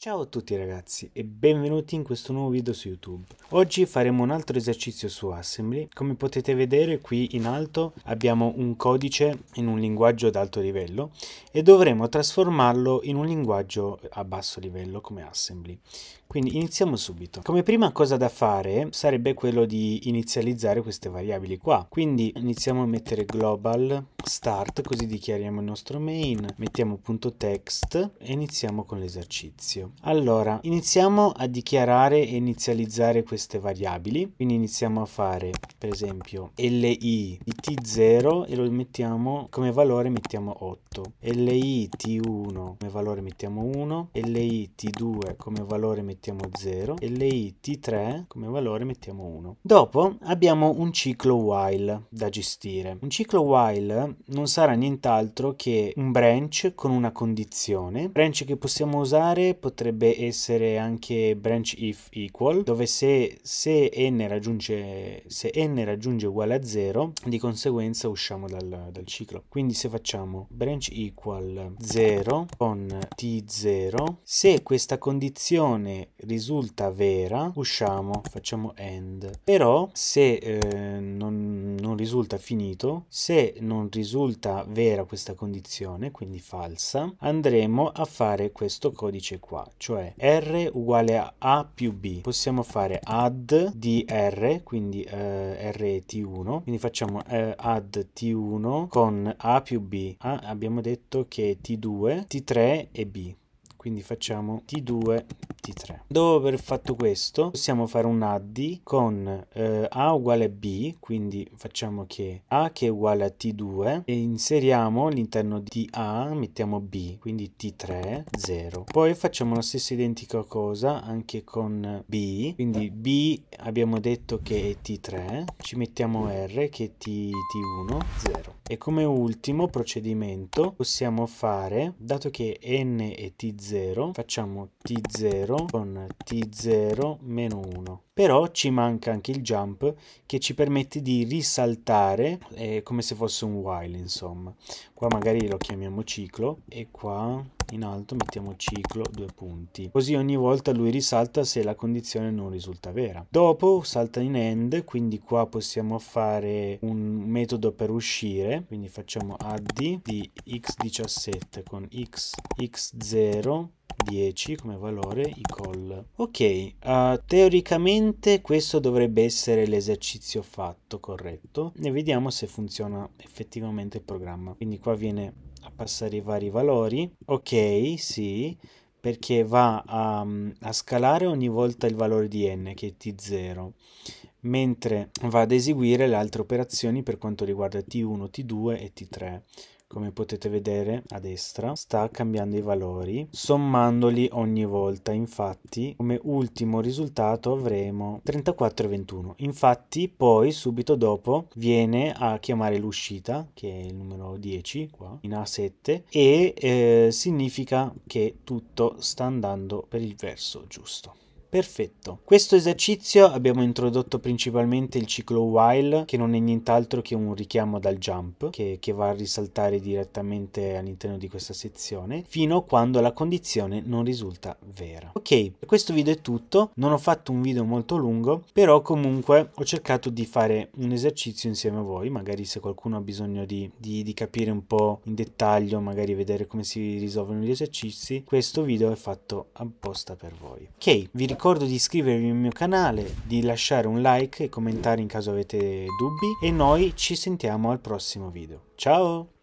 Ciao a tutti ragazzi e benvenuti in questo nuovo video su YouTube. Oggi faremo un altro esercizio su Assembly. Come potete vedere qui in alto abbiamo un codice in un linguaggio ad alto livello e dovremo trasformarlo in un linguaggio a basso livello come Assembly. Quindi iniziamo subito. Come prima cosa da fare sarebbe quello di inizializzare queste variabili qua. Quindi iniziamo a mettere global start, così dichiariamo il nostro main, mettiamo punto text e iniziamo con l'esercizio. Allora, iniziamo a dichiarare e inizializzare queste variabili, quindi iniziamo a fare per esempio li di t0 e lo mettiamo come valore mettiamo 8, li t1 come valore mettiamo 1, li t2 come valore mettiamo 0, li t3 come valore mettiamo 1. Dopo abbiamo un ciclo while da gestire. Un ciclo while non sarà nient'altro che un branch con una condizione. Branch che possiamo usare potrebbe essere anche branch if equal, dove se, se, n, raggiunge, se n raggiunge uguale a 0, di conseguenza usciamo dal, dal ciclo. Quindi se facciamo branch equal 0 con t0, se questa condizione risulta vera, usciamo, facciamo end. Però se eh, non, non risulta finito, se non risulta risulta vera questa condizione, quindi falsa, andremo a fare questo codice qua, cioè r uguale a a più b. Possiamo fare add di r, quindi eh, r t1, quindi facciamo eh, add t1 con a più b. A ah, abbiamo detto che è t2, t3 e b quindi facciamo T2 T3 dopo aver fatto questo possiamo fare un addi con eh, A uguale a B quindi facciamo che A che è uguale a T2 e inseriamo all'interno di A mettiamo B quindi T3 0 poi facciamo la stessa identica cosa anche con B quindi B abbiamo detto che è T3 ci mettiamo R che è T, T1 0 e come ultimo procedimento possiamo fare dato che N e T0 facciamo t0 con t0 meno 1 però ci manca anche il jump che ci permette di risaltare eh, come se fosse un while insomma qua magari lo chiamiamo ciclo e qua in alto mettiamo ciclo due punti così ogni volta lui risalta se la condizione non risulta vera dopo salta in end quindi qua possiamo fare un metodo per uscire quindi facciamo add di x17 con x x0 10 come valore i call ok uh, teoricamente questo dovrebbe essere l'esercizio fatto corretto ne vediamo se funziona effettivamente il programma quindi qua viene a passare i vari valori. Ok, sì, perché va a, mm, a scalare ogni volta il valore di n che è t0 mentre va ad eseguire le altre operazioni per quanto riguarda t1, t2 e t3 come potete vedere a destra, sta cambiando i valori, sommandoli ogni volta. Infatti, come ultimo risultato avremo 34 e 21. Infatti, poi subito dopo viene a chiamare l'uscita, che è il numero 10 qua, in A7, e eh, significa che tutto sta andando per il verso giusto. Perfetto. Questo esercizio abbiamo introdotto principalmente il ciclo while, che non è nient'altro che un richiamo dal jump, che, che, va a risaltare direttamente all'interno di questa sezione, fino a quando la condizione non risulta vera. Ok, per questo video è tutto. Non ho fatto un video molto lungo, però comunque ho cercato di fare un esercizio insieme a voi. Magari se qualcuno ha bisogno di, di, di capire un po' in dettaglio, magari vedere come si risolvono gli esercizi, questo video è fatto apposta per voi. Ok, vi ricordo ricordo di iscrivervi al mio canale, di lasciare un like e commentare in caso avete dubbi e noi ci sentiamo al prossimo video. Ciao!